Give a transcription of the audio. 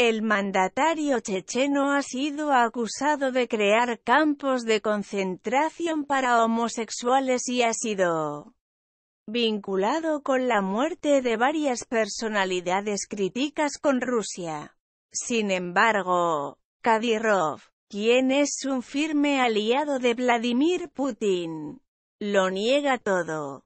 El mandatario checheno ha sido acusado de crear campos de concentración para homosexuales y ha sido vinculado con la muerte de varias personalidades críticas con Rusia. Sin embargo, Kadyrov, quien es un firme aliado de Vladimir Putin, lo niega todo.